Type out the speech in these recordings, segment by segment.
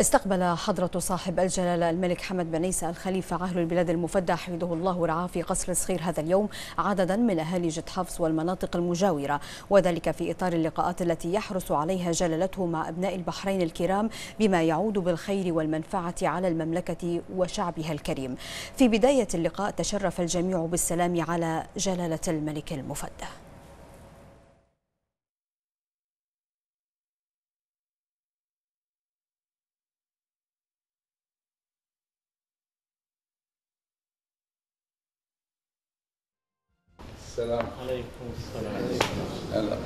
استقبل حضرة صاحب الجلالة الملك حمد بن عيسى الخليفة عهل البلاد المفدى حفظه الله ورعاه في قصر الصخير هذا اليوم عددا من أهالي جد حفص والمناطق المجاورة وذلك في إطار اللقاءات التي يحرص عليها جلالته مع أبناء البحرين الكرام بما يعود بالخير والمنفعة على المملكة وشعبها الكريم في بداية اللقاء تشرف الجميع بالسلام على جلالة الملك المفدى السلام عليكم السلام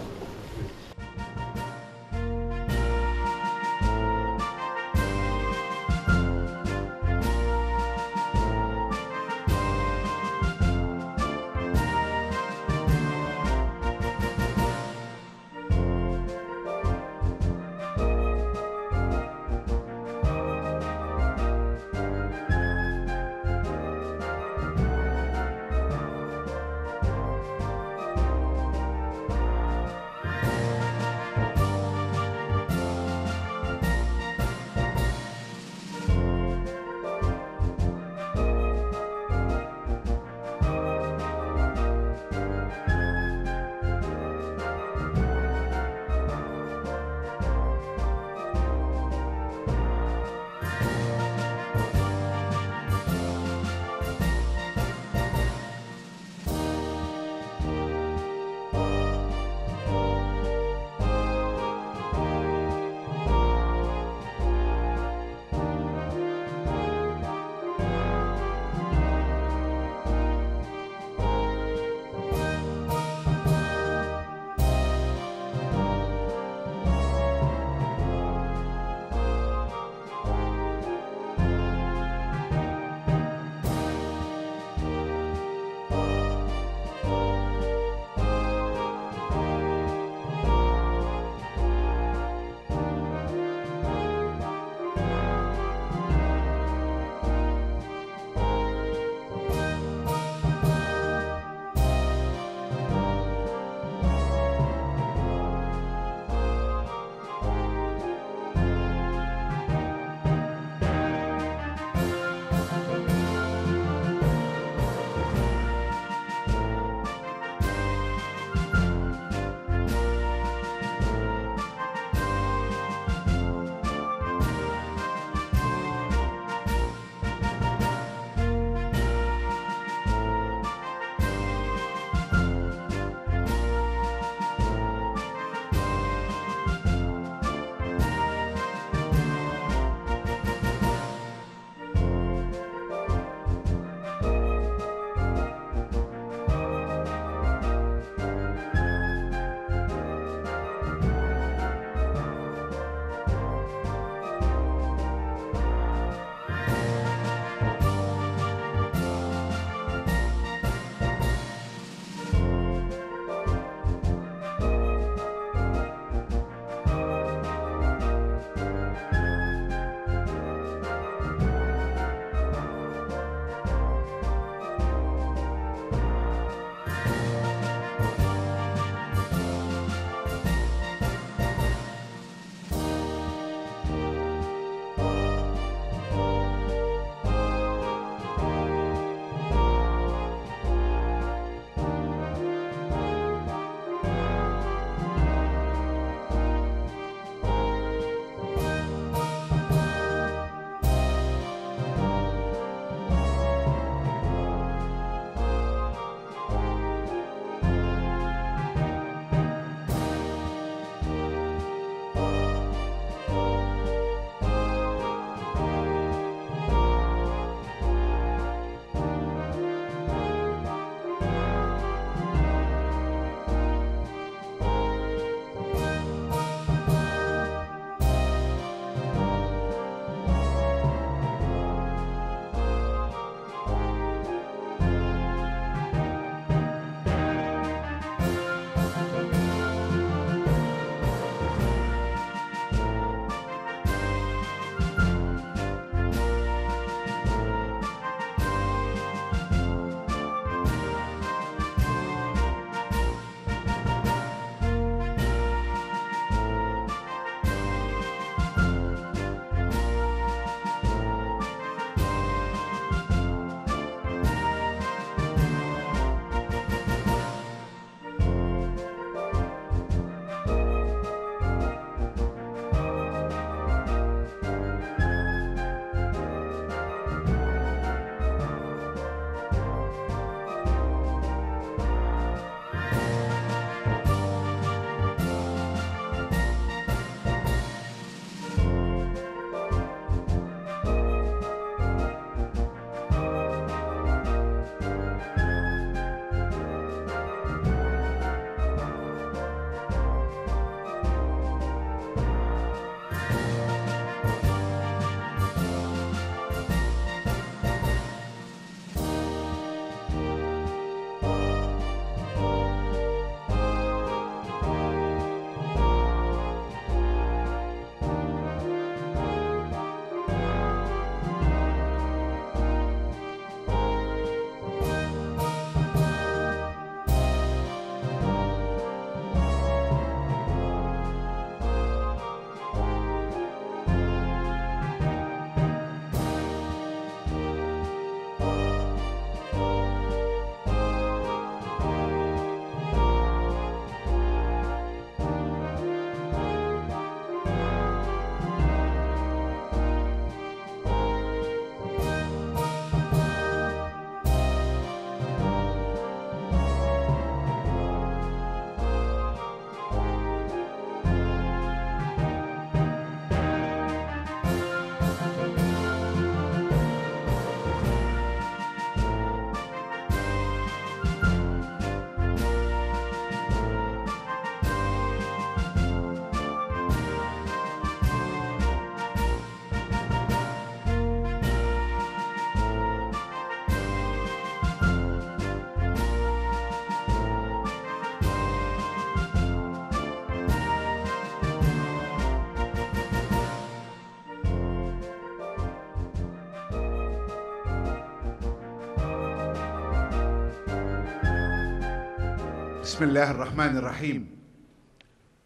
بسم الله الرحمن الرحيم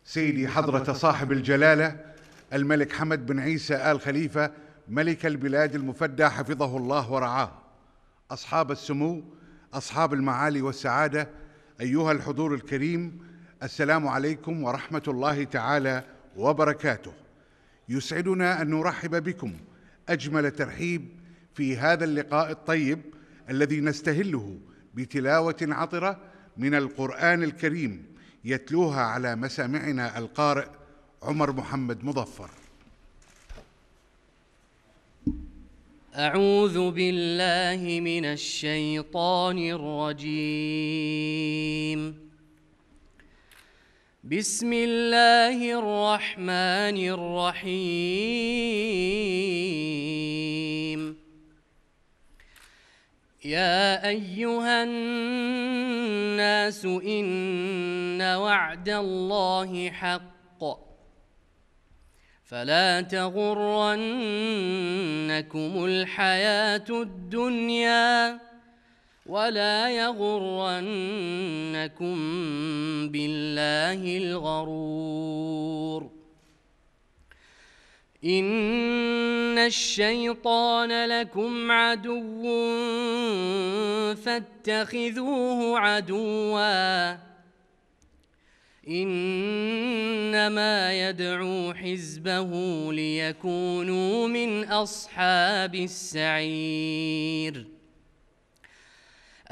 سيدي حضرة صاحب الجلالة الملك حمد بن عيسى آل خليفة ملك البلاد المفدى حفظه الله ورعاه أصحاب السمو أصحاب المعالي والسعادة أيها الحضور الكريم السلام عليكم ورحمة الله تعالى وبركاته يسعدنا أن نرحب بكم أجمل ترحيب في هذا اللقاء الطيب الذي نستهله بتلاوة عطرة من القرآن الكريم يتلوها على مسامعنا القارئ عمر محمد مظفر أعوذ بالله من الشيطان الرجيم بسم الله الرحمن الرحيم يا ايها الناس ان وعد الله حق فلا تغرنكم الحياه الدنيا ولا يغرنكم بالله الغرور إن الشيطان لكم عدو فاتخذوه عدوا إنما يدعو حزبه ليكونوا من أصحاب السعير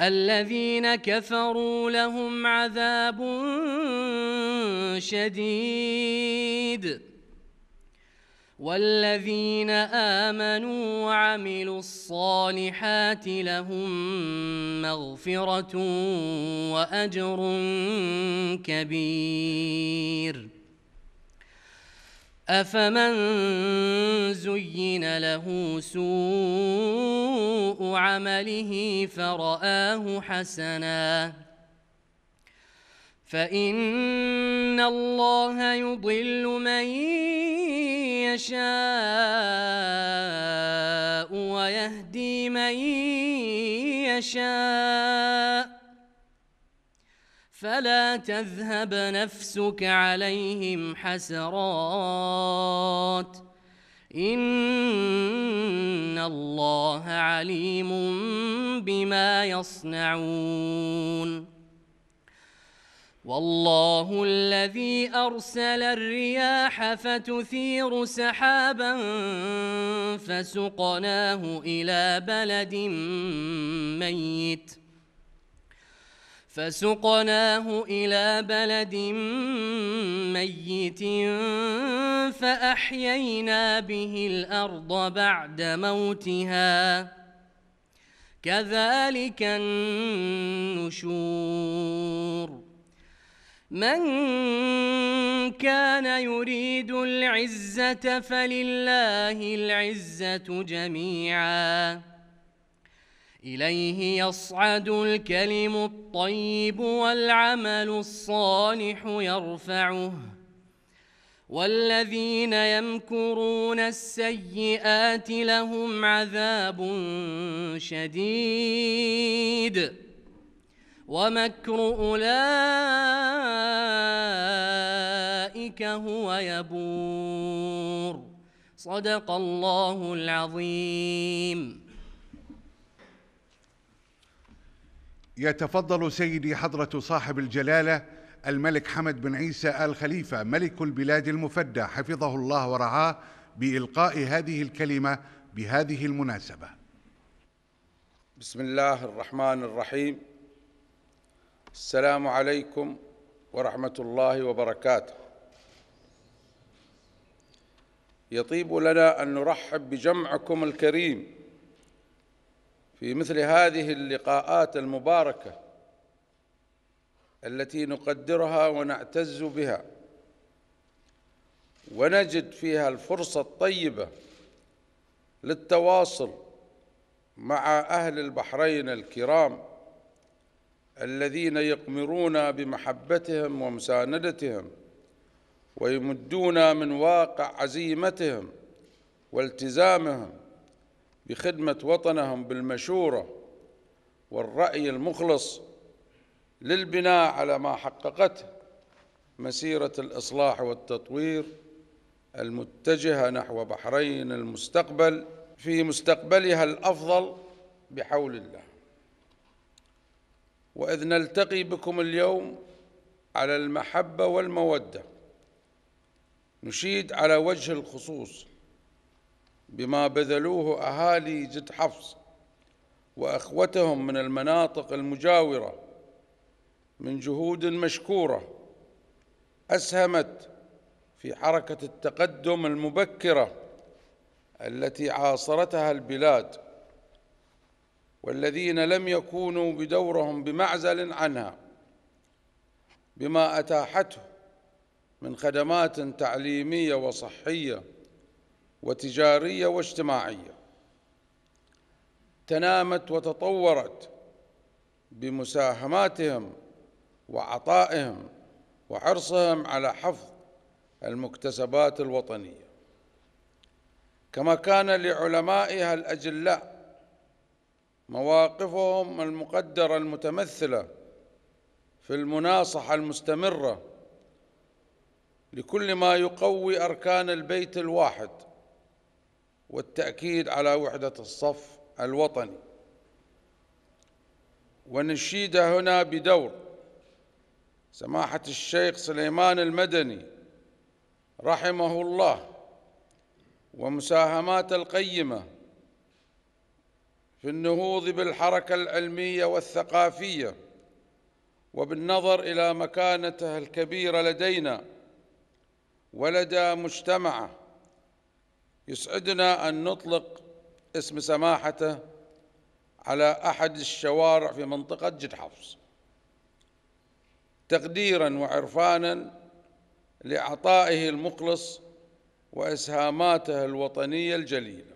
الذين كفروا لهم عذاب شديد والذين آمنوا وعملوا الصالحات لهم مغفرة وأجر كبير أفمن زين له سوء عمله فرآه حسناً فإن الله يضل من يشاء ويهدي من يشاء فلا تذهب نفسك عليهم حسرات إن الله عليم بما يصنعون والله الذي أرسل الرياح فتثير سحابا فسقناه إلى بلد ميت فسقناه إلى بلد ميت فأحيينا به الأرض بعد موتها كذلك النشور من كان يريد العزة فلله العزة جميعا إليه يصعد الكلم الطيب والعمل الصالح يرفعه والذين يمكرون السيئات لهم عذاب شديد ومكر أولئك هو يبور صدق الله العظيم يتفضل سيدي حضرة صاحب الجلالة الملك حمد بن عيسى آل خليفة ملك البلاد المفدى حفظه الله ورعاه بإلقاء هذه الكلمة بهذه المناسبة بسم الله الرحمن الرحيم السلام عليكم ورحمة الله وبركاته يطيب لنا أن نرحب بجمعكم الكريم في مثل هذه اللقاءات المباركة التي نقدرها ونعتز بها ونجد فيها الفرصة الطيبة للتواصل مع أهل البحرين الكرام الذين يقمرون بمحبتهم ومساندتهم ويمدون من واقع عزيمتهم والتزامهم بخدمة وطنهم بالمشورة والرأي المخلص للبناء على ما حققته مسيرة الإصلاح والتطوير المتجهة نحو بحرين المستقبل في مستقبلها الأفضل بحول الله وإذ نلتقي بكم اليوم على المحبة والمودة نشيد على وجه الخصوص بما بذلوه أهالي جد حفص وأخوتهم من المناطق المجاورة من جهود مشكورة أسهمت في حركة التقدم المبكرة التي عاصرتها البلاد والذين لم يكونوا بدورهم بمعزل عنها بما أتاحته من خدمات تعليمية وصحية وتجارية واجتماعية تنامت وتطورت بمساهماتهم وعطائهم وحرصهم على حفظ المكتسبات الوطنيه كما كان لعلمائها الاجلاء مواقفهم المقدره المتمثله في المناصحه المستمره لكل ما يقوي اركان البيت الواحد والتاكيد على وحده الصف الوطني ونشيد هنا بدور سماحه الشيخ سليمان المدني رحمه الله ومساهمات القيمه في النهوض بالحركة العلمية والثقافية وبالنظر إلى مكانته الكبيرة لدينا ولدى مجتمعه يسعدنا أن نطلق اسم سماحته على أحد الشوارع في منطقة جد حفص تقديرا وعرفانا لعطائه المخلص وإسهاماته الوطنية الجليلة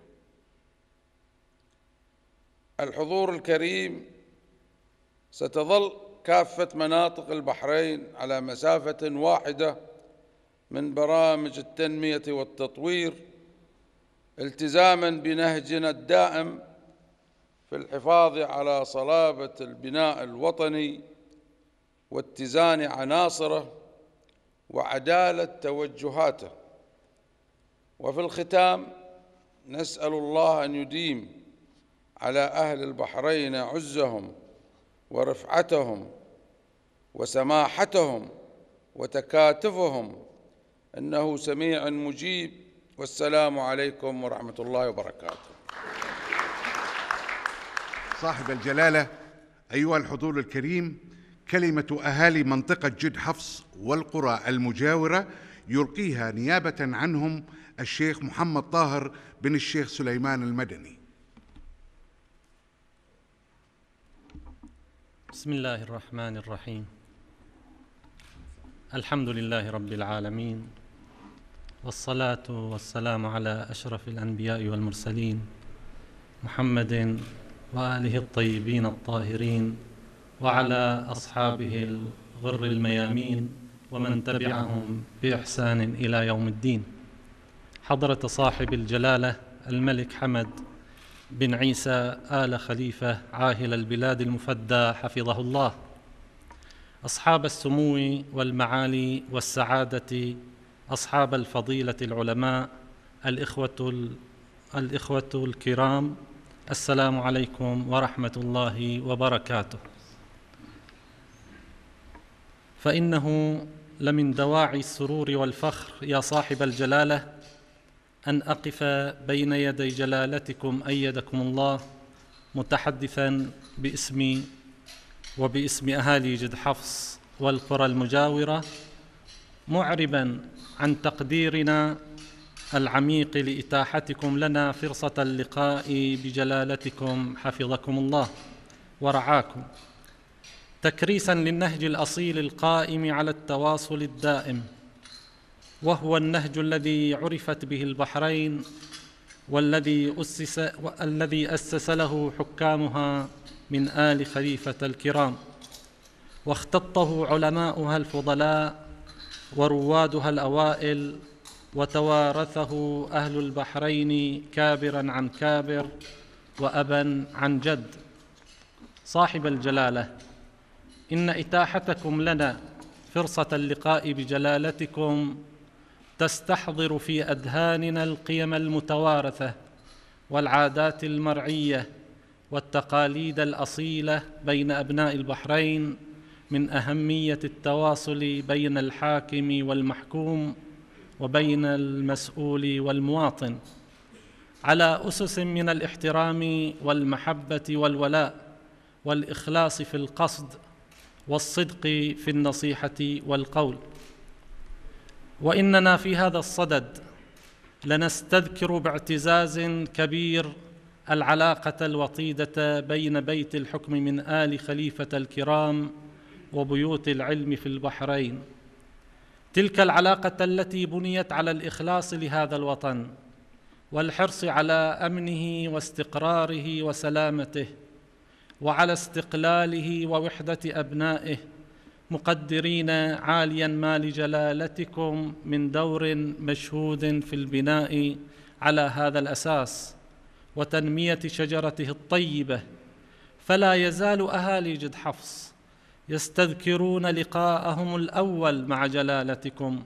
الحضور الكريم ستظل كافة مناطق البحرين على مسافة واحدة من برامج التنمية والتطوير التزاما بنهجنا الدائم في الحفاظ على صلابة البناء الوطني واتزان عناصره وعدالة توجهاته وفي الختام نسأل الله أن يديم على أهل البحرين عزهم ورفعتهم وسماحتهم وتكاتفهم إنه سميع مجيب والسلام عليكم ورحمة الله وبركاته صاحب الجلالة أيها الحضور الكريم كلمة أهالي منطقة جد حفص والقرى المجاورة يلقيها نيابة عنهم الشيخ محمد طاهر بن الشيخ سليمان المدني بسم الله الرحمن الرحيم الحمد لله رب العالمين والصلاة والسلام على أشرف الأنبياء والمرسلين محمد وآله الطيبين الطاهرين وعلى أصحابه الغر الميامين ومن تبعهم بإحسان إلى يوم الدين حضرة صاحب الجلالة الملك حمد بن عيسى آل خليفة عاهل البلاد المفدى حفظه الله أصحاب السمو والمعالي والسعادة أصحاب الفضيلة العلماء الإخوة, الإخوة الكرام السلام عليكم ورحمة الله وبركاته فإنه لمن دواعي السرور والفخر يا صاحب الجلاله أن أقف بين يدي جلالتكم أيدكم الله متحدثا باسمي وباسم أهالي جد حفص والقرى المجاورة معربا عن تقديرنا العميق لإتاحتكم لنا فرصة اللقاء بجلالتكم حفظكم الله ورعاكم تكريسا للنهج الأصيل القائم على التواصل الدائم وهو النهج الذي عرفت به البحرين والذي أسس الذي أسس له حكامها من آل خليفة الكرام واختطه علماؤها الفضلاء وروادها الأوائل وتوارثه أهل البحرين كابرا عن كابر وأبا عن جد صاحب الجلالة إن إتاحتكم لنا فرصة اللقاء بجلالتكم تستحضر في اذهاننا القيم المتوارثه والعادات المرعيه والتقاليد الاصيله بين ابناء البحرين من اهميه التواصل بين الحاكم والمحكوم وبين المسؤول والمواطن على اسس من الاحترام والمحبه والولاء والاخلاص في القصد والصدق في النصيحه والقول واننا في هذا الصدد لنستذكر باعتزاز كبير العلاقه الوطيده بين بيت الحكم من ال خليفه الكرام وبيوت العلم في البحرين تلك العلاقه التي بنيت على الاخلاص لهذا الوطن والحرص على امنه واستقراره وسلامته وعلى استقلاله ووحده ابنائه مقدرين عاليا ما لجلالتكم من دور مشهود في البناء على هذا الاساس وتنميه شجرته الطيبه فلا يزال اهالي جد حفص يستذكرون لقاءهم الاول مع جلالتكم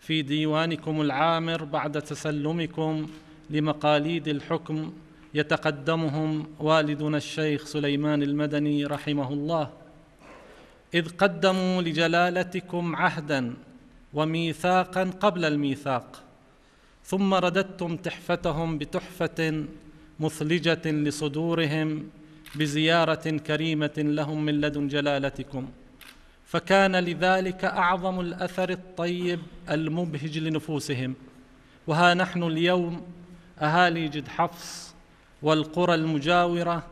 في ديوانكم العامر بعد تسلمكم لمقاليد الحكم يتقدمهم والدنا الشيخ سليمان المدني رحمه الله إذ قدموا لجلالتكم عهدا وميثاقا قبل الميثاق ثم رددتم تحفتهم بتحفة مثلجة لصدورهم بزيارة كريمة لهم من لدن جلالتكم فكان لذلك أعظم الأثر الطيب المبهج لنفوسهم وها نحن اليوم أهالي جد حفص والقرى المجاورة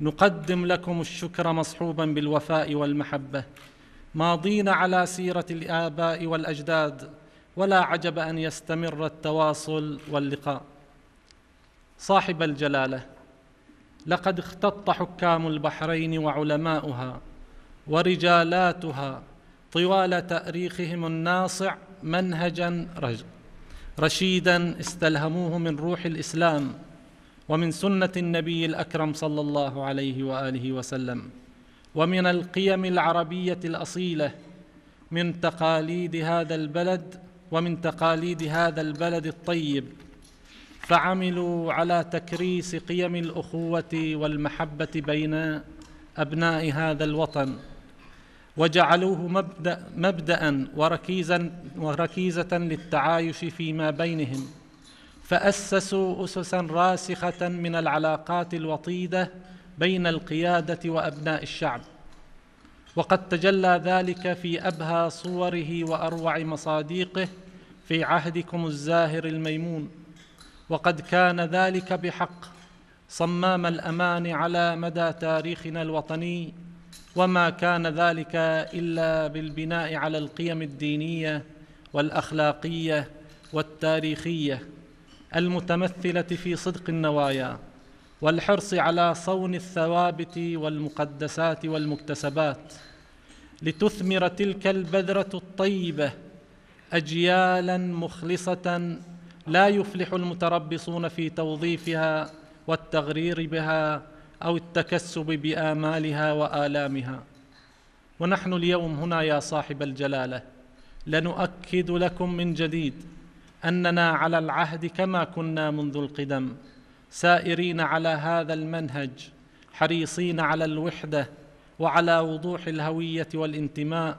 نقدم لكم الشكر مصحوبا بالوفاء والمحبه ماضين على سيره الاباء والاجداد ولا عجب ان يستمر التواصل واللقاء صاحب الجلاله لقد اختط حكام البحرين وعلماؤها ورجالاتها طوال تاريخهم الناصع منهجا رشيدا استلهموه من روح الاسلام ومن سنه النبي الاكرم صلى الله عليه واله وسلم ومن القيم العربيه الاصيله من تقاليد هذا البلد ومن تقاليد هذا البلد الطيب فعملوا على تكريس قيم الاخوه والمحبه بين ابناء هذا الوطن وجعلوه مبدا مبدا وركيزا وركيزه للتعايش فيما بينهم فاسسوا اسسا راسخه من العلاقات الوطيده بين القياده وابناء الشعب وقد تجلى ذلك في ابهى صوره واروع مصاديقه في عهدكم الزاهر الميمون وقد كان ذلك بحق صمام الامان على مدى تاريخنا الوطني وما كان ذلك الا بالبناء على القيم الدينيه والاخلاقيه والتاريخيه المتمثله في صدق النوايا والحرص على صون الثوابت والمقدسات والمكتسبات لتثمر تلك البذره الطيبه اجيالا مخلصه لا يفلح المتربصون في توظيفها والتغرير بها او التكسب بامالها والامها ونحن اليوم هنا يا صاحب الجلاله لنؤكد لكم من جديد اننا على العهد كما كنا منذ القدم سائرين على هذا المنهج حريصين على الوحده وعلى وضوح الهويه والانتماء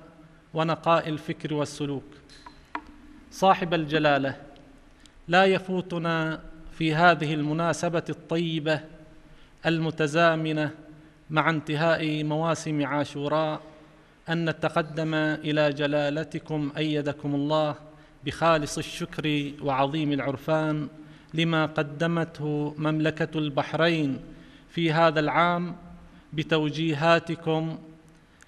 ونقاء الفكر والسلوك صاحب الجلاله لا يفوتنا في هذه المناسبه الطيبه المتزامنه مع انتهاء مواسم عاشوراء ان نتقدم الى جلالتكم ايدكم الله بخالص الشكر وعظيم العرفان لما قدمته مملكة البحرين في هذا العام بتوجيهاتكم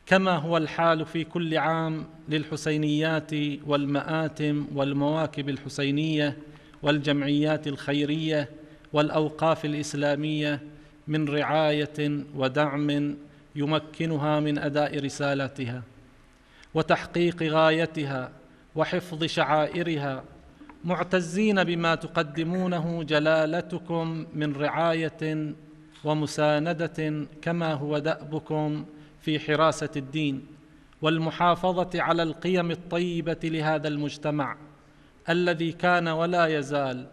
كما هو الحال في كل عام للحسينيات والمآتم والمواكب الحسينية والجمعيات الخيرية والأوقاف الإسلامية من رعاية ودعم يمكنها من أداء رسالتها وتحقيق غايتها وحفظ شعائرها معتزين بما تقدمونه جلالتكم من رعايه ومسانده كما هو دابكم في حراسه الدين والمحافظه على القيم الطيبه لهذا المجتمع الذي كان ولا يزال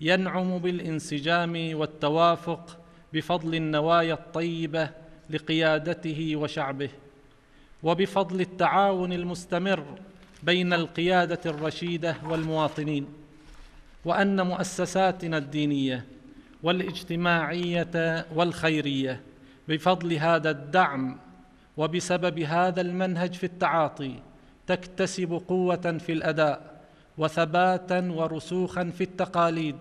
ينعم بالانسجام والتوافق بفضل النوايا الطيبه لقيادته وشعبه وبفضل التعاون المستمر بين القياده الرشيده والمواطنين وان مؤسساتنا الدينيه والاجتماعيه والخيريه بفضل هذا الدعم وبسبب هذا المنهج في التعاطي تكتسب قوه في الاداء وثباتا ورسوخا في التقاليد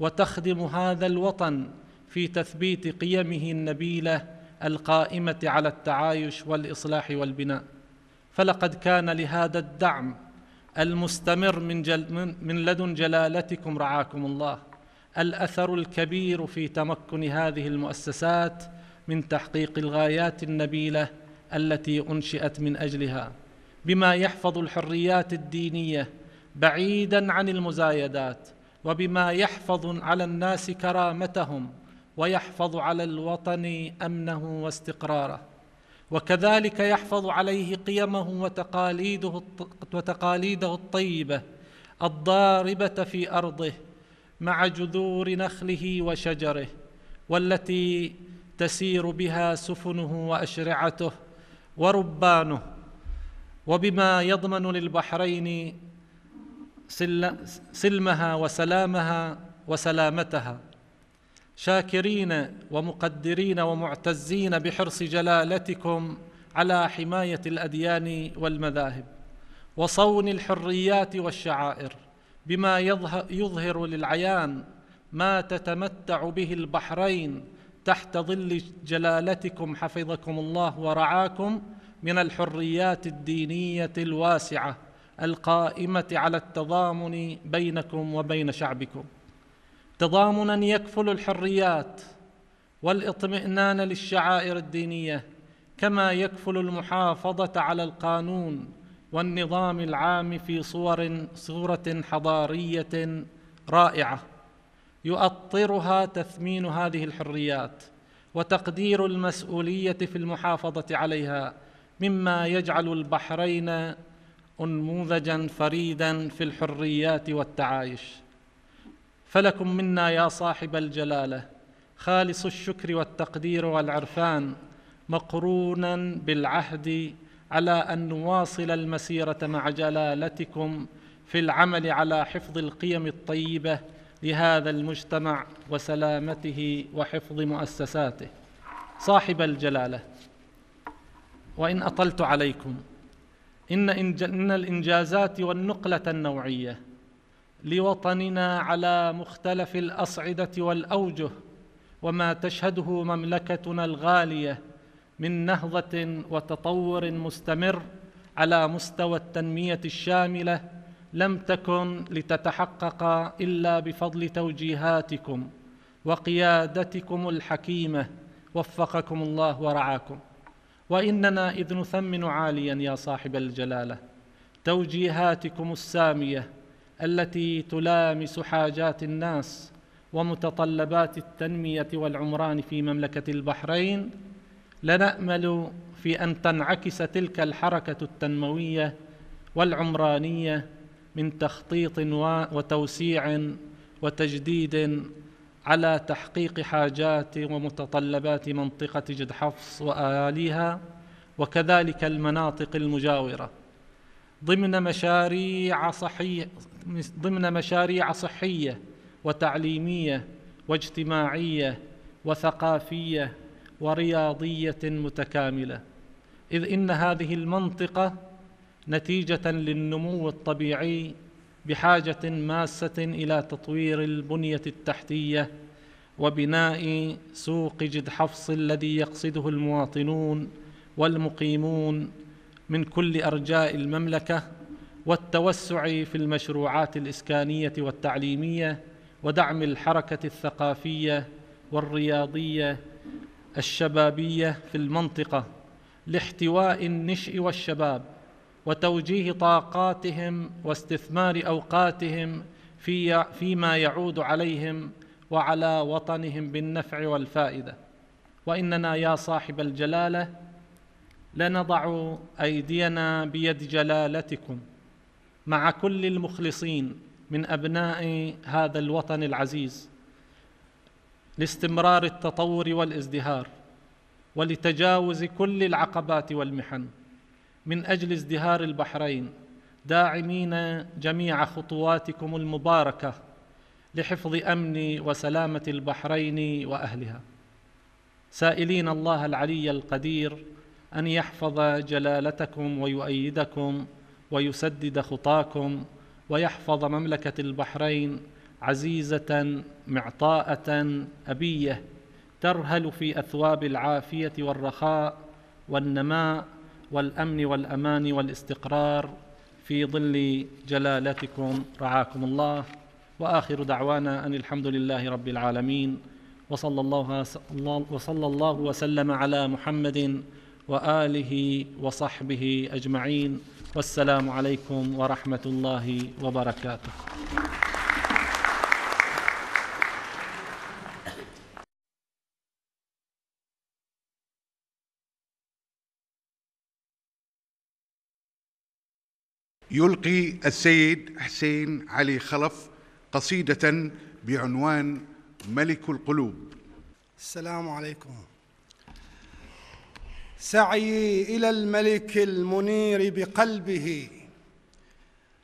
وتخدم هذا الوطن في تثبيت قيمه النبيله القائمه على التعايش والاصلاح والبناء فلقد كان لهذا الدعم المستمر من, جل من لدن جلالتكم رعاكم الله الاثر الكبير في تمكن هذه المؤسسات من تحقيق الغايات النبيله التي انشئت من اجلها بما يحفظ الحريات الدينيه بعيدا عن المزايدات وبما يحفظ على الناس كرامتهم ويحفظ على الوطن امنه واستقراره وكذلك يحفظ عليه قيمه وتقاليده وتقاليده الطيبه الضاربه في ارضه مع جذور نخله وشجره والتي تسير بها سفنه واشرعته وربانه وبما يضمن للبحرين سلمها وسلامها وسلامتها شاكرين ومقدرين ومعتزين بحرص جلالتكم على حمايه الاديان والمذاهب وصون الحريات والشعائر بما يظهر للعيان ما تتمتع به البحرين تحت ظل جلالتكم حفظكم الله ورعاكم من الحريات الدينيه الواسعه القائمه على التضامن بينكم وبين شعبكم تضامنا يكفل الحريات والاطمئنان للشعائر الدينيه كما يكفل المحافظه على القانون والنظام العام في صور صوره حضاريه رائعه يؤطرها تثمين هذه الحريات وتقدير المسؤوليه في المحافظه عليها مما يجعل البحرين انموذجا فريدا في الحريات والتعايش فلكم منا يا صاحب الجلاله خالص الشكر والتقدير والعرفان مقرونا بالعهد على ان نواصل المسيره مع جلالتكم في العمل على حفظ القيم الطيبه لهذا المجتمع وسلامته وحفظ مؤسساته صاحب الجلاله وان اطلت عليكم ان, إن الانجازات والنقله النوعيه لوطننا على مختلف الاصعده والاوجه وما تشهده مملكتنا الغاليه من نهضه وتطور مستمر على مستوى التنميه الشامله لم تكن لتتحقق الا بفضل توجيهاتكم وقيادتكم الحكيمه وفقكم الله ورعاكم واننا اذ نثمن عاليا يا صاحب الجلاله توجيهاتكم الساميه التي تلامس حاجات الناس ومتطلبات التنميه والعمران في مملكه البحرين لنامل في ان تنعكس تلك الحركه التنمويه والعمرانيه من تخطيط وتوسيع وتجديد على تحقيق حاجات ومتطلبات منطقه جد حفص واليها وكذلك المناطق المجاوره ضمن مشاريع صحية ضمن مشاريع صحية وتعليمية واجتماعية وثقافية ورياضية متكاملة إذ إن هذه المنطقة نتيجة للنمو الطبيعي بحاجة ماسة إلى تطوير البنية التحتية وبناء سوق جد حفص الذي يقصده المواطنون والمقيمون من كل ارجاء المملكه والتوسع في المشروعات الاسكانيه والتعليميه ودعم الحركه الثقافيه والرياضيه الشبابيه في المنطقه لاحتواء النشء والشباب وتوجيه طاقاتهم واستثمار اوقاتهم في فيما يعود عليهم وعلى وطنهم بالنفع والفائده واننا يا صاحب الجلاله لنضع ايدينا بيد جلالتكم مع كل المخلصين من ابناء هذا الوطن العزيز لاستمرار التطور والازدهار ولتجاوز كل العقبات والمحن من اجل ازدهار البحرين داعمين جميع خطواتكم المباركه لحفظ امن وسلامه البحرين واهلها سائلين الله العلي القدير ان يحفظ جلالتكم ويؤيدكم ويسدد خطاكم ويحفظ مملكه البحرين عزيزه معطاءه ابيه ترهل في اثواب العافيه والرخاء والنماء والامن والامان والاستقرار في ظل جلالتكم رعاكم الله واخر دعوانا ان الحمد لله رب العالمين وصلى الله وصلى الله وسلم على محمد واله وصحبه اجمعين والسلام عليكم ورحمه الله وبركاته يلقي السيد حسين علي خلف قصيدة بعنوان ملك القلوب السلام عليكم سعيي الى الملك المنير بقلبه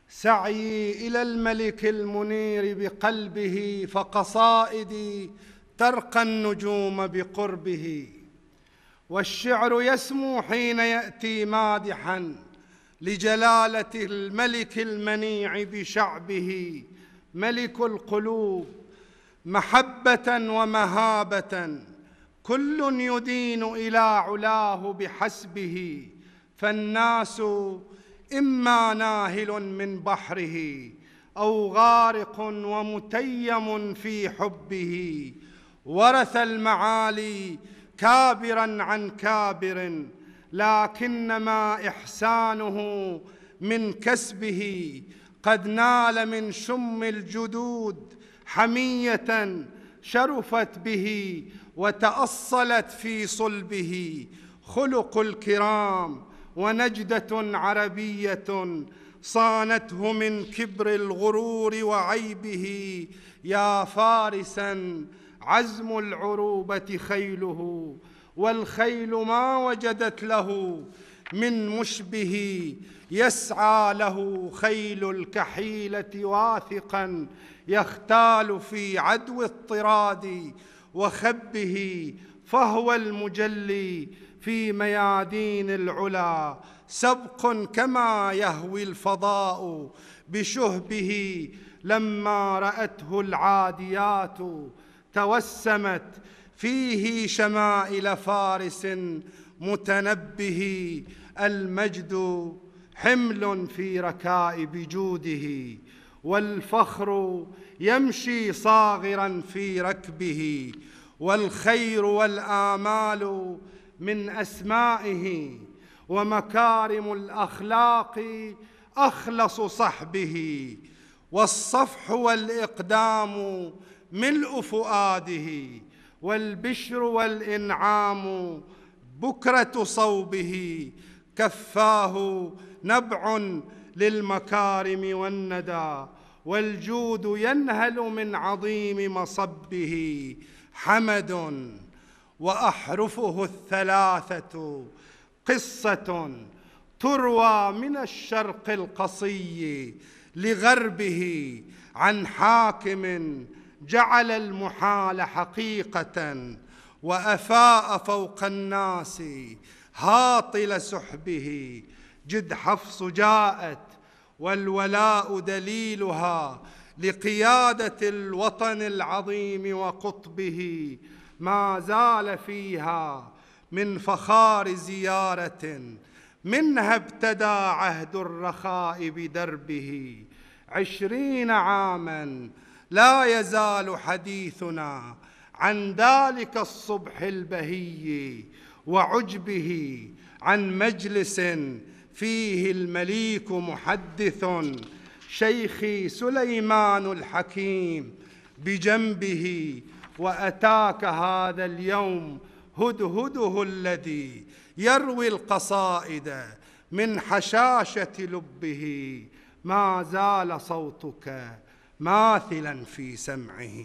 سعيي الى الملك المنير بقلبه فقصائدي ترقى النجوم بقربه والشعر يسمو حين ياتي مادحا لجلاله الملك المنيع بشعبه ملك القلوب محبه ومهابه كل يدين الى علاه بحسبه فالناس اما ناهل من بحره او غارق ومتيم في حبه ورث المعالي كابرا عن كابر لكنما احسانه من كسبه قد نال من شم الجدود حميه شرفت به وتاصلت في صلبه خلق الكرام ونجده عربيه صانته من كبر الغرور وعيبه يا فارسا عزم العروبه خيله والخيل ما وجدت له من مشبه يسعى له خيل الكحيله واثقا يختال في عدو الطراد وخبه فهو المجلي في ميادين العلا سبق كما يهوي الفضاء بشهبه لما راته العاديات توسمت فيه شمائل فارس متنبه المجد حمل في ركائب جوده والفخر يمشي صاغرا في ركبه والخير والامال من اسمائه ومكارم الاخلاق اخلص صحبه والصفح والاقدام ملء فؤاده والبشر والانعام بكره صوبه كفاه نبع للمكارم والندى والجود ينهل من عظيم مصبه حمد واحرفه الثلاثه قصه تروى من الشرق القصي لغربه عن حاكم جعل المحال حقيقه وافاء فوق الناس هاطل سحبه جد حفص جاءت والولاء دليلها لقياده الوطن العظيم وقطبه ما زال فيها من فخار زياره منها ابتدى عهد الرخاء بدربه عشرين عاما لا يزال حديثنا عن ذلك الصبح البهي وعجبه عن مجلس فيه المليك محدث شيخي سليمان الحكيم بجنبه واتاك هذا اليوم هدهده الذي يروي القصائد من حشاشه لبه ما زال صوتك ماثلا في سمعه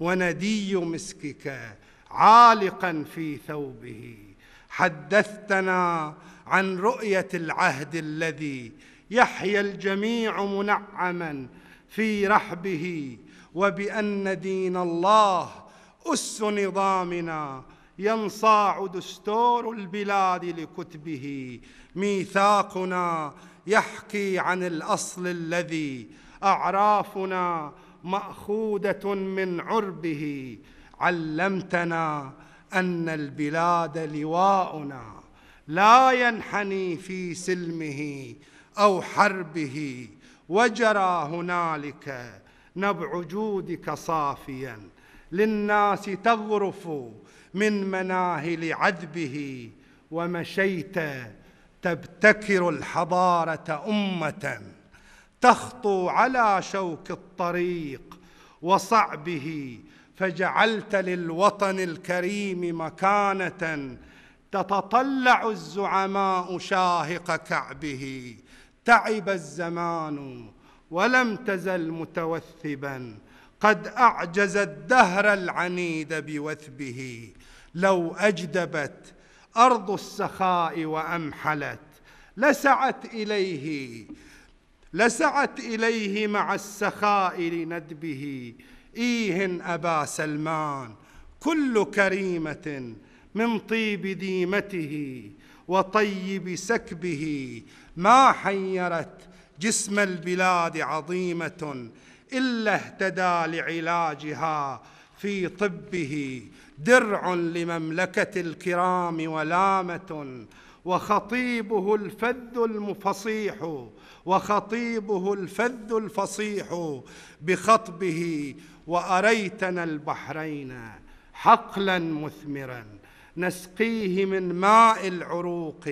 وندي مسكك عالقا في ثوبه حدثتنا عن رؤيه العهد الذي يحيا الجميع منعما في رحبه وبان دين الله اس نظامنا ينصاع دستور البلاد لكتبه ميثاقنا يحكي عن الاصل الذي اعرافنا ماخوذه من عربه علمتنا ان البلاد لواؤنا لا ينحني في سلمه او حربه وجرى هنالك نبع جودك صافيا للناس تغرف من مناهل عذبه ومشيت تبتكر الحضاره امه تخطو على شوك الطريق وصعبه فجعلت للوطن الكريم مكانه تتطلع الزعماء شاهق كعبه تعب الزمان ولم تزل متوثبا قد اعجز الدهر العنيد بوثبه لو اجدبت ارض السخاء وامحلت لسعت اليه لسعت اليه مع السخاء لندبه ايه ابا سلمان كل كريمه من طيب ديمته وطيب سكبه ما حيرت جسم البلاد عظيمه الا اهتدى لعلاجها في طبه درع لمملكه الكرام ولامه وخطيبه الفذ الفصيح وخطيبه الفذ الفصيح بخطبه واريتنا البحرين حقلا مثمرا نسقيه من ماء العروق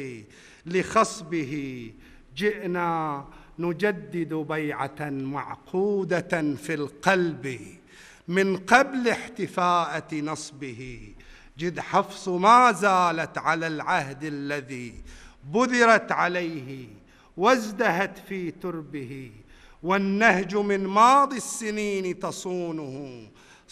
لخصبه جئنا نجدد بيعه معقوده في القلب من قبل احتفاءه نصبه جد حفص ما زالت على العهد الذي بذرت عليه وازدهت في تربه والنهج من ماضي السنين تصونه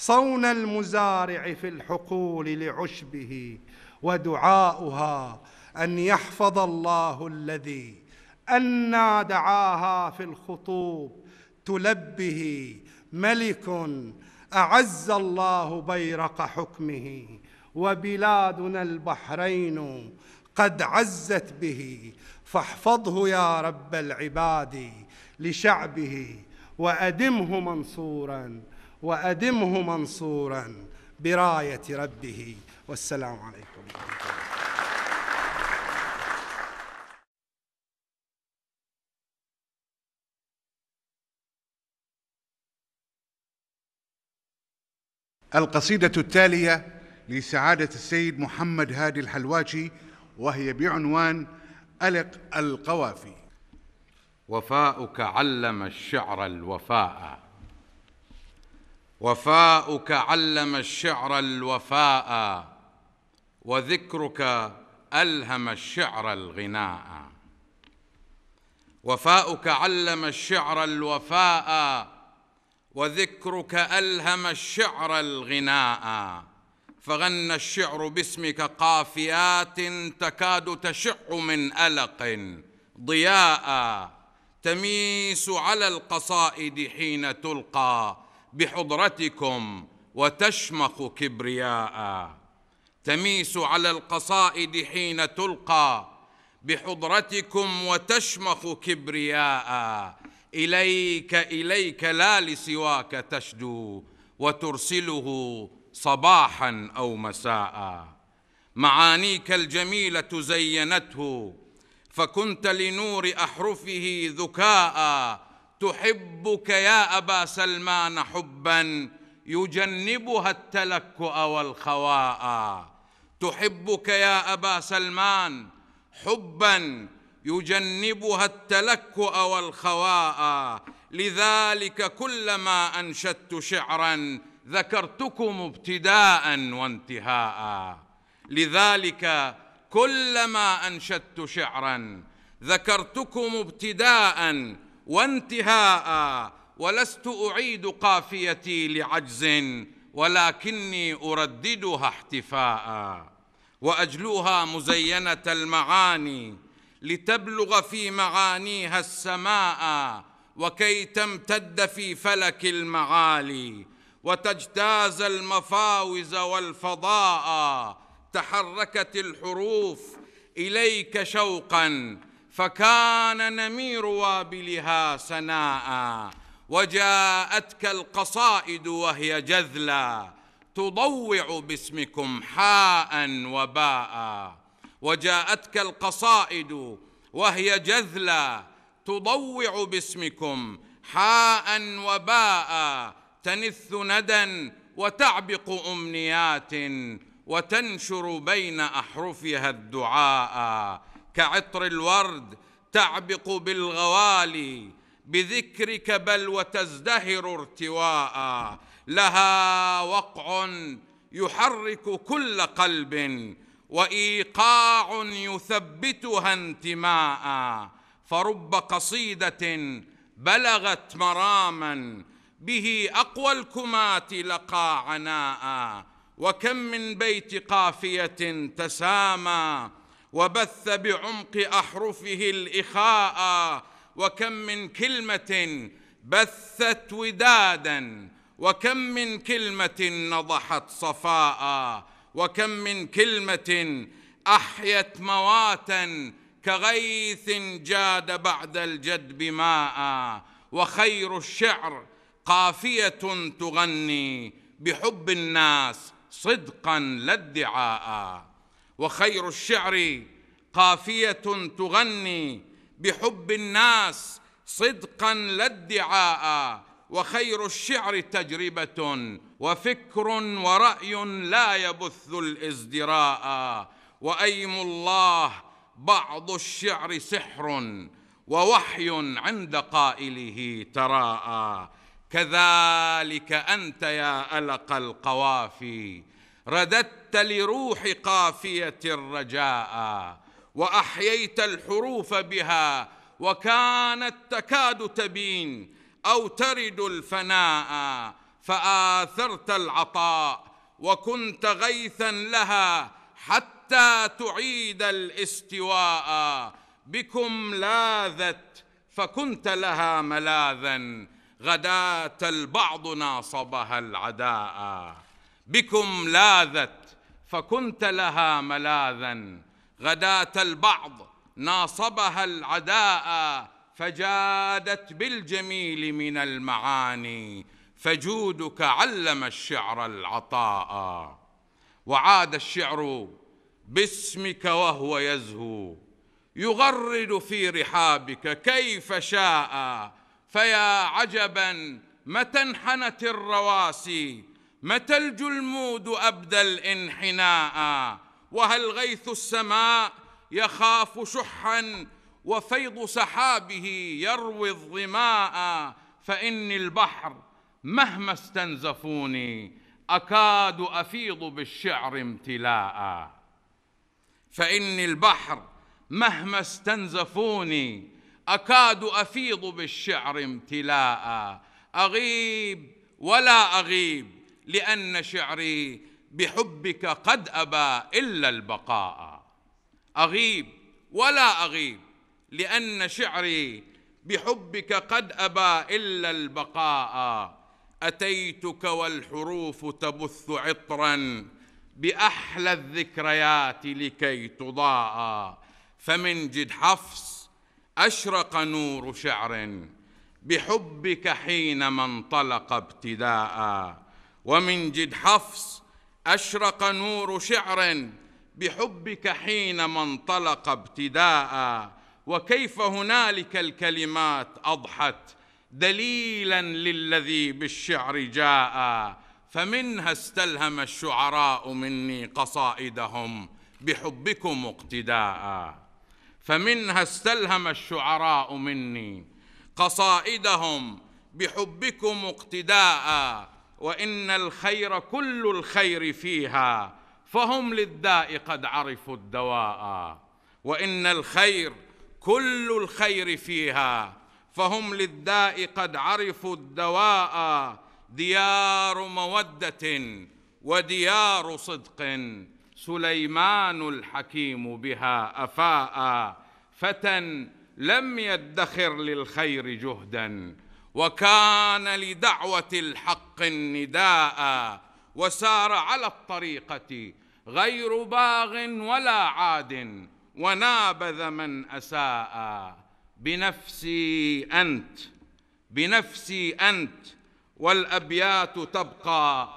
صون المزارع في الحقول لعشبه ودعاؤها ان يحفظ الله الذي أنا دعاها في الخطوب تلبه ملك أعز الله بيرق حكمه وبلادنا البحرين قد عزت به فاحفظه يا رب العباد لشعبه وأدمه منصورا وأدمه منصورا براية ربه والسلام عليكم القصيدة التالية لسعادة السيد محمد هادي الحلواجي وهي بعنوان ألق القوافي وفاؤك علم الشعر الوفاء وفاؤك علم الشعر الوفاء وذكرك ألهم الشعر الغناء وفاؤك علم الشعر الوفاء وذكرك ألهم الشعر الغناء فغنى الشعر باسمك قافيات تكاد تشع من ألق ضياء تميس على القصائد حين تلقى بحضرتكم وتشمخ كبرياء تميس على القصائد حين تلقى بحضرتكم وتشمخ كبرياء اليك اليك لا لسواك تشدو وترسله صباحا او مساء معانيك الجميله زينته فكنت لنور احرفه ذكاء تحبك يا ابا سلمان حبا يجنبها التلكؤ والخواء تحبك يا ابا سلمان حبا يجنبها التلكؤ والخواء لذلك كلما انشدت شعرا ذكرتكم ابتداء وانتهاء لذلك كلما انشدت شعرا ذكرتكم ابتداء وانتهاء ولست اعيد قافيتي لعجز ولكني ارددها احتفاء واجلوها مزينه المعاني لتبلغ في معانيها السماء وكي تمتد في فلك المعالي وتجتاز المفاوز والفضاء تحركت الحروف اليك شوقا فكان نمير وابلها سناء وجاءتك القصائد وهي جذلا تضوع باسمكم حاء وباء وجاءتك القصائد وهي جذلا تضوع باسمكم حاء وباء تنث ندى وتعبق امنيات وتنشر بين احرفها الدعاء كعطر الورد تعبق بالغوالي بذكرك بل وتزدهر ارتواء لها وقع يحرك كل قلب وايقاع يثبتها انتماء فرب قصيده بلغت مراما به اقوى الكمات لقى عناء وكم من بيت قافيه تسامى وبث بعمق احرفه الاخاء وكم من كلمه بثت ودادا وكم من كلمه نضحت صفاء وكم من كلمه احيت مواتا كغيث جاد بعد الجدب ماء وخير الشعر قافيه تغني بحب الناس صدقا لا ادعاء وخير الشعر قافيه تغني بحب الناس صدقا لا ادعاء وخير الشعر تجربه وفكر وراي لا يبث الازدراء وايم الله بعض الشعر سحر ووحي عند قائله تراءى كذلك انت يا الق القوافي رددت لروح قافيه الرجاء واحييت الحروف بها وكانت تكاد تبين او ترد الفناء فاثرت العطاء وكنت غيثا لها حتى تعيد الاستواء بكم لاذت فكنت لها ملاذا غداة البعض ناصبها العداء بكم لاذت فكنت لها ملاذا غداة البعض ناصبها العداء فجادت بالجميل من المعاني فجودك علم الشعر العطاء وعاد الشعر باسمك وهو يزهو يغرد في رحابك كيف شاء فيا عجبا متى انحنت الرواسي متى الجلمود أبدى الانحناء وهل غيث السماء يخاف شحا وفيض سحابه يروي الظماء فإني البحر مهما استنزفوني أكاد أفيض بالشعر امتلاء فإني البحر مهما استنزفوني أكاد أفيض بالشعر امتلاء أغيب ولا أغيب لان شعري بحبك قد ابى الا البقاء اغيب ولا اغيب لان شعري بحبك قد ابى الا البقاء اتيتك والحروف تبث عطرا باحلى الذكريات لكي تضاء فمن جد حفص اشرق نور شعر بحبك حينما انطلق ابتداء ومن جد حفص أشرق نور شعر بحبك حينما انطلق ابتداء وكيف هنالك الكلمات أضحت دليلا للذي بالشعر جاء فمنها استلهم الشعراء مني قصائدهم بحبكم اقتداء فمنها استلهم الشعراء مني قصائدهم بحبكم اقتداء وان الخير كل الخير فيها فهم للداء قد عرفوا الدواء وان الخير كل الخير فيها فهم للداء قد عرفوا الدواء ديار موده وديار صدق سليمان الحكيم بها افاء فتى لم يدخر للخير جهدا وكان لدعوه الحق النداء وسار على الطريقه غير باغ ولا عاد ونابذ من اساء بنفسي انت بنفسي انت والابيات تبقى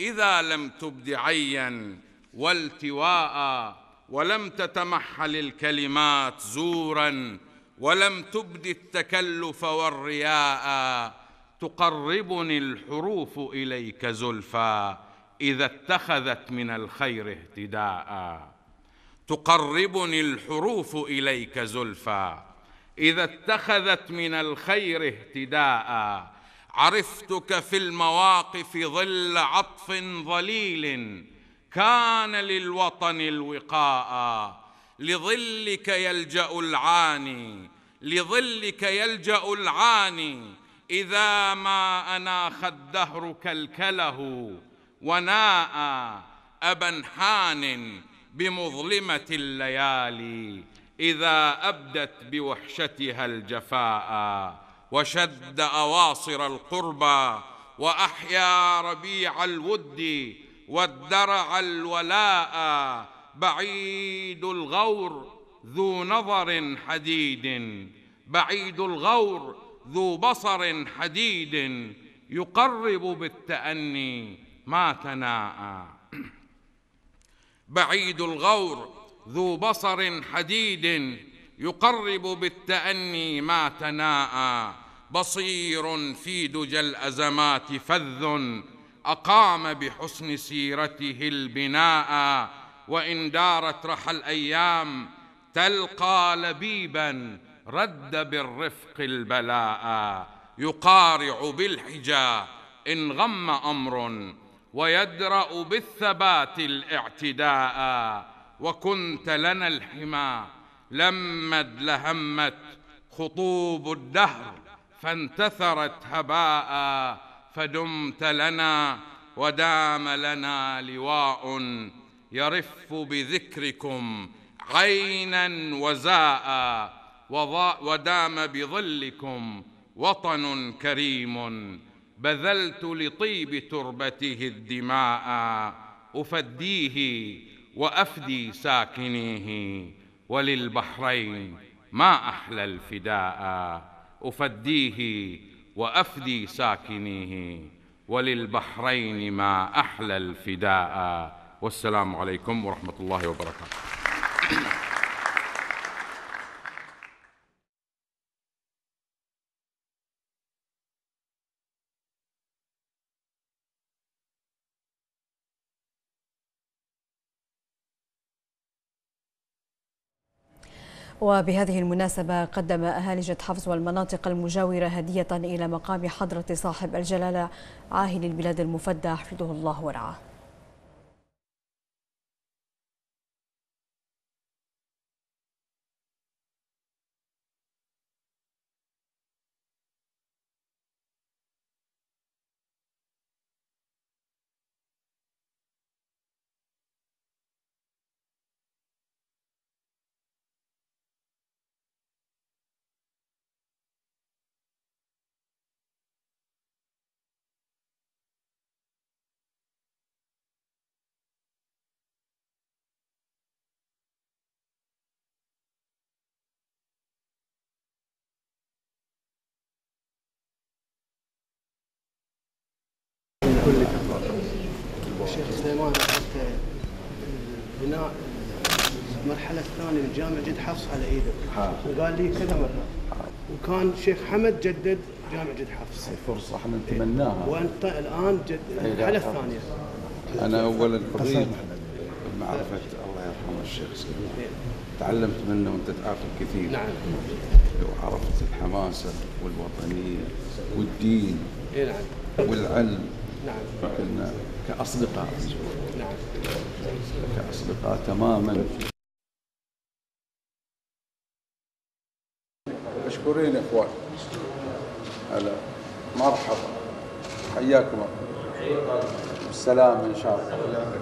اذا لم تبد عيا والتواء ولم تتمحل الكلمات زورا ولم تبد التكلف والرياء تقربني الحروف اليك زلفى اذا اتخذت من الخير اهتداء تقربني الحروف اليك زلفى اذا اتخذت من الخير اهتداء عرفتك في المواقف ظل عطف ظليل كان للوطن الوقاء لظلك يلجا العاني لظلك يلجا العاني اذا ما اناخ الدهر كلكله وناء ابا حان بمظلمه الليالي اذا ابدت بوحشتها الجفاء وشد اواصر القربى واحيا ربيع الود وادرع الولاء بعيد الغور ذو نظر حديد بعيد الغور ذو بصر حديد يقرب بالتأني ما تناء بعيد الغور ذو بصر حديد يقرب بالتأني ما تناء بصير في دجى الأزمات فذ أقام بحسن سيرته البناء وإن دارت رحى الأيام تلقى لبيبا رد بالرفق البلاء يقارع بالحجا إن غم أمر ويدرأ بالثبات الاعتداء وكنت لنا الحمى لمد لهمت خطوب الدهر فانتثرت هباء فدمت لنا ودام لنا لواء يرف بذكركم عينا وزاء ودام بظلكم وطن كريم بذلت لطيب تربته الدماء افديه وافدي ساكنيه وللبحرين ما احلى الفداء افديه وافدي ساكنيه وللبحرين ما احلى الفداء والسلام عليكم ورحمة الله وبركاته وبهذه المناسبة قدم أهالي حفص والمناطق المجاورة هدية إلى مقام حضرة صاحب الجلالة عاهل البلاد المفدى حفظه الله ورعاه كل الشيخ سليمان بناء المرحله الثانيه لجامع جد حفص على ايده وقال لي كذا مره وكان شيخ حمد جدد جامع جد حفص هاي فرصه احنا نتمناها وانت الان جد المرحله الثانيه انا اولا حريت بمعرفه الله يرحمه الشيخ سليمان تعلمت منه وانت كثير نعم وعرفت الحماسه والوطنيه والدين إيه نعم. والعلم نعم. فكنا كأصدقاء نعم كأصدقاء تماما مشكورين اخوان هلا مرحبا حياكم الله بالسلامه ان شاء الله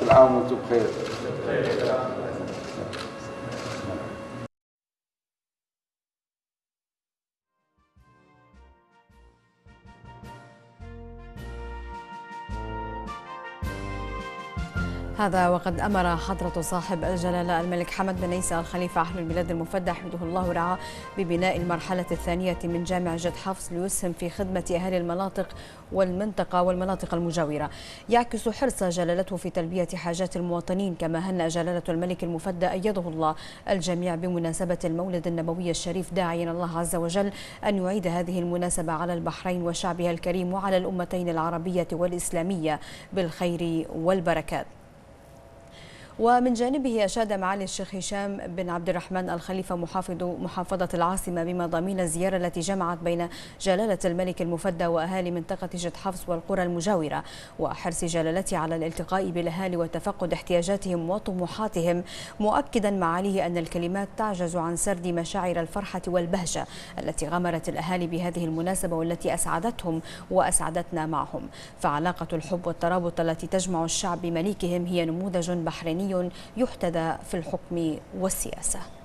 كل عام وانتم بخير هذا وقد أمر حضرة صاحب الجلالة الملك حمد بن عيسى الخليفة أهل البلاد المفدى حمده الله ورعاه ببناء المرحلة الثانية من جامع جد حفص ليسهم في خدمة أهالي المناطق والمنطقة والمناطق المجاورة يعكس حرص جلالته في تلبية حاجات المواطنين كما هنأ جلالة الملك المفدى أيده الله الجميع بمناسبة المولد النبوي الشريف داعيا الله عز وجل أن يعيد هذه المناسبة على البحرين وشعبها الكريم وعلى الأمتين العربية والإسلامية بالخير والبركات ومن جانبه أشاد معالي الشيخ هشام بن عبد الرحمن الخليفة محافظ محافظة العاصمة بما الزيارة التي جمعت بين جلالة الملك المفدى وأهالي منطقة جد حفص والقرى المجاورة وحرص جلالته على الالتقاء بالأهالي وتفقد احتياجاتهم وطموحاتهم مؤكدا معاليه أن الكلمات تعجز عن سرد مشاعر الفرحة والبهجة التي غمرت الأهالي بهذه المناسبة والتي أسعدتهم وأسعدتنا معهم فعلاقة الحب والترابط التي تجمع الشعب بمليكهم هي نموذج بحريني يحتذى في الحكم والسياسه